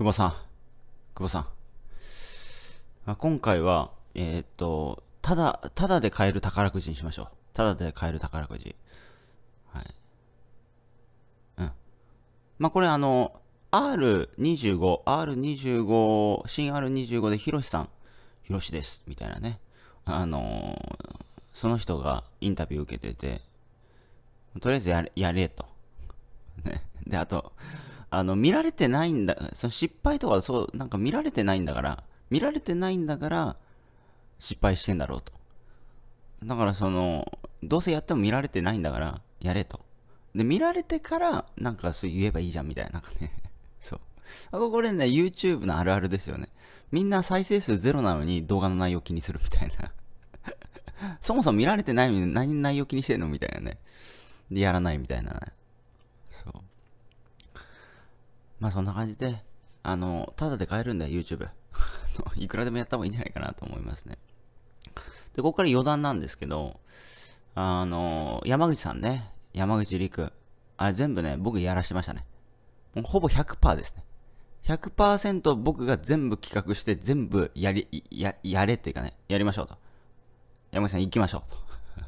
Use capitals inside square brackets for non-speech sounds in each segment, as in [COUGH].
久保さん。久保さん。まあ、今回は、えー、っと、ただ、ただで買える宝くじにしましょう。ただで買える宝くじ。はい。うん。まあ、これあの、R25、R25、新 R25 でヒロシさん、ヒロシです、みたいなね。あのー、その人がインタビュー受けてて、とりあえずやれ、やれと。ね。で、あと、あの、見られてないんだ、その失敗とかそう、なんか見られてないんだから、見られてないんだから、失敗してんだろうと。だからその、どうせやっても見られてないんだから、やれと。で、見られてから、なんかそう言えばいいじゃんみたいな、なんかね。[LAUGHS] そう。あこれね、YouTube のあるあるですよね。みんな再生数ゼロなのに動画の内容気にするみたいな。[LAUGHS] そもそも見られてないのに何内容気にしてんのみたいなね。で、やらないみたいな、まあそんな感じで、あの、ただで買えるんよ、YouTube。[LAUGHS] いくらでもやった方がいいんじゃないかなと思いますね。で、ここから余談なんですけど、あの、山口さんね、山口陸。あれ全部ね、僕やらしてましたね。もうほぼ100%ですね。100%僕が全部企画して全部やり、や、やれっていうかね、やりましょうと。山口さん行きましょうと。[LAUGHS]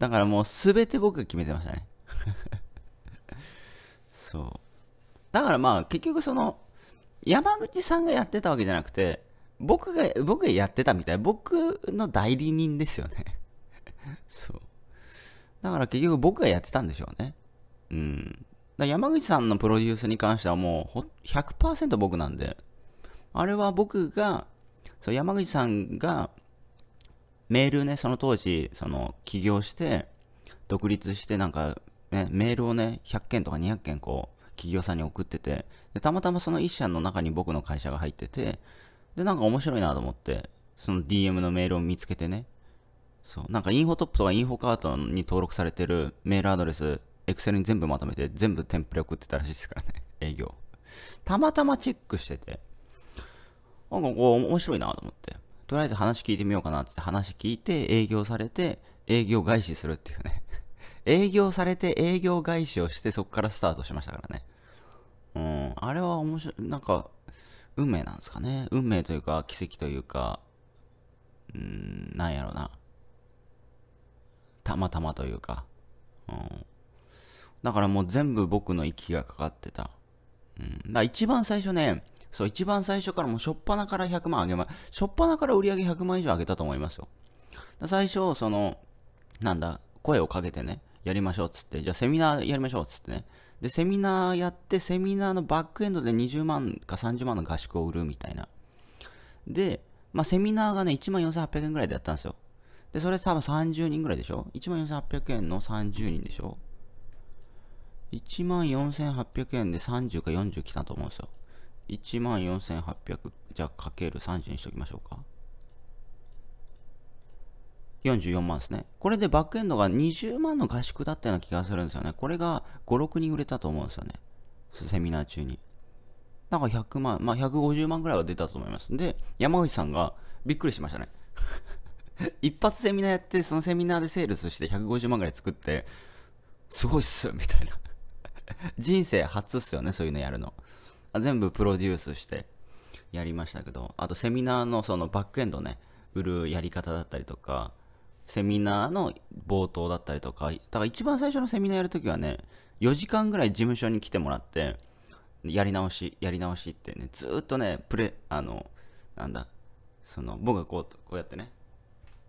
だからもうすべて僕が決めてましたね。[LAUGHS] そう。だからまあ結局その山口さんがやってたわけじゃなくて僕が僕がやってたみたい僕の代理人ですよね [LAUGHS] そうだから結局僕がやってたんでしょうねうんだ山口さんのプロデュースに関してはもう100%僕なんであれは僕がそう山口さんがメールねその当時その起業して独立してなんかねメールをね100件とか200件こう企業さんに送ってて、でたまたまその1社の中に僕の会社が入ってて、で、なんか面白いなと思って、その DM のメールを見つけてね、そう、なんかインフォトップとかインフォカートに登録されてるメールアドレス、Excel に全部まとめて、全部テンプレ送ってたらしいですからね、[LAUGHS] 営業。たまたまチェックしてて、なんかこう面白いなと思って、とりあえず話聞いてみようかなって話聞いて営業されて営業外資するっていうね [LAUGHS] 営業されて営業外資をしてそこからスタートしましたからね。あれは面白い、なんか、運命なんですかね。運命というか、奇跡というか、うん、なんやろな。たまたまというか。うん。だからもう全部僕の息がかかってた。うん。だから一番最初ね、そう、一番最初からもう初っぱなから100万上げま、しょっぱなから売り上げ100万以上上げたと思いますよ。最初、その、なんだ、声をかけてね、やりましょうっつって、じゃあセミナーやりましょうっつってね、で、セミナーやって、セミナーのバックエンドで20万か30万の合宿を売るみたいな。で、まあ、セミナーがね、14,800円ぐらいでやったんですよ。で、それ多分30人ぐらいでしょ ?14,800 円の30人でしょ ?14,800 円で30か40来たと思うんですよ。14,800、じゃあかける30にしときましょうか。44万ですね。これでバックエンドが20万の合宿だったような気がするんですよね。これが5、6人売れたと思うんですよね。セミナー中に。なんか100万、まあ、150万ぐらいは出たと思います。で、山口さんがびっくりしましたね。[LAUGHS] 一発セミナーやって、そのセミナーでセールスして150万ぐらい作って、すごいっすみたいな。[LAUGHS] 人生初っすよね、そういうのやるの。全部プロデュースしてやりましたけど、あとセミナーのそのバックエンドね、売るやり方だったりとか、セミナーの冒頭だったりとか、だから一番最初のセミナーやるときはね、4時間ぐらい事務所に来てもらって、やり直し、やり直しってね、ずっとね、プレ、あの、なんだ、その、僕がこう、こうやってね、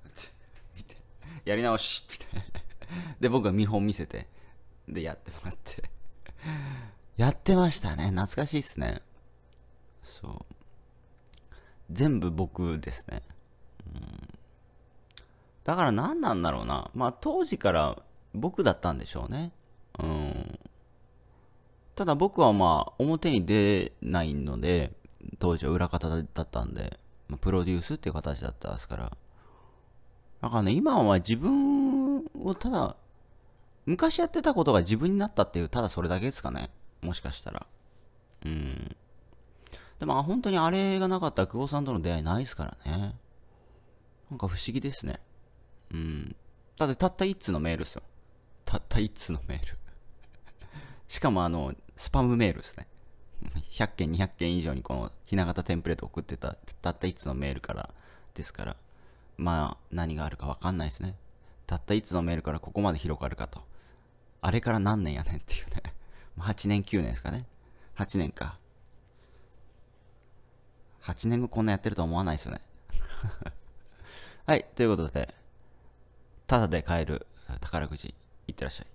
[LAUGHS] 見て、やり直し、みたいな。で、僕が見本見せて、で、やってもらってやってましたね。懐かしいっすね。そう。全部僕ですね。うんだから何なんだろうな。まあ当時から僕だったんでしょうね。うん。ただ僕はまあ表に出ないので、当時は裏方だったんで、まあ、プロデュースっていう形だったんですから。だからね、今は自分をただ、昔やってたことが自分になったっていう、ただそれだけですかね。もしかしたら。うん。でも本当にあれがなかったら久保さんとの出会いないですからね。なんか不思議ですね。うん。だってたった1通のメールですよ。たった1通のメール [LAUGHS] しかもあの、スパムメールですね。100件、200件以上にこのひな形テンプレート送ってた、たった1通のメールからですから、まあ、何があるかわかんないですね。たった1通のメールからここまで広がるかと。あれから何年やねんっていうね。8 [LAUGHS] 年、9年ですかね。8年か。8年後こんなやってるとは思わないですよね [LAUGHS] はい、ということで、タダで買える宝くじいってらっしゃい